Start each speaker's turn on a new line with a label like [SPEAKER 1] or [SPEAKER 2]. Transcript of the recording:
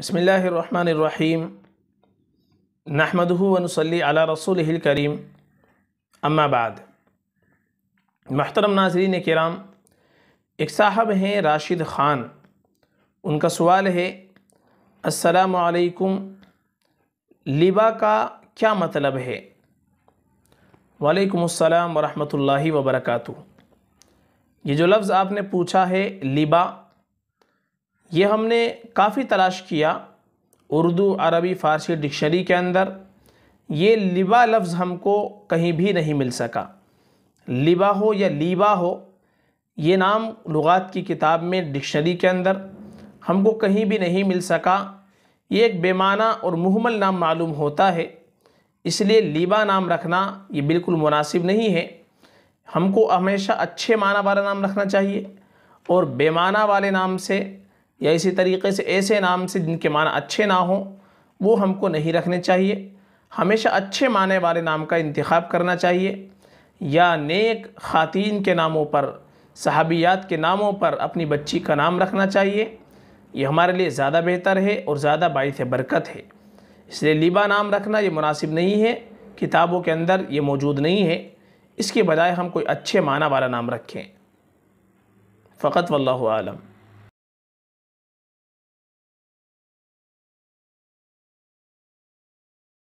[SPEAKER 1] बसमीम नहमदूनसली अला रसूल करीम अम्माबाद महतरम नाजरीन कराम एक साहब हैं राशिद ख़ान उनका सवाल है असलकुम लिबा का क्या मतलब है वालेकुम अस्सलाम वरहमतुल्लाहि वबरकातु ये जो लफ्ज़ आपने पूछा है लिबा ये हमने काफ़ी तलाश किया उर्दू अरबी फ़ारसी डिक्शनरी के अंदर ये लिबा लफ्ज़ हमको कहीं भी नहीं मिल सका लिबा हो या लीबा हो ये नाम लुगात की किताब में डिक्शनरी के अंदर हमको कहीं भी नहीं मिल सका ये एक बेमाना और महमल नाम मालूम होता है इसलिए लिबा नाम रखना ये बिल्कुल मुनासिब नहीं है हमको हमेशा अच्छे माना वाला नाम रखना चाहिए और बेमाना वाले नाम से या इसी तरीके से ऐसे नाम से जिनके माना अच्छे ना हों वो हमको नहीं रखने चाहिए हमेशा अच्छे माने वाले नाम का इंतखब करना चाहिए या नेक ख़ातिन के नामों पर सहाबियात के नामों पर अपनी बच्ची का नाम रखना चाहिए ये हमारे लिए ज़्यादा बेहतर है और ज़्यादा बायस बरकत है इसलिए लिबा नाम रखना ये मुनासिब नहीं है किताबों के अंदर ये मौजूद नहीं है इसके बजाय हम कोई अच्छे माना वाला नाम रखें फ़कत वल्लम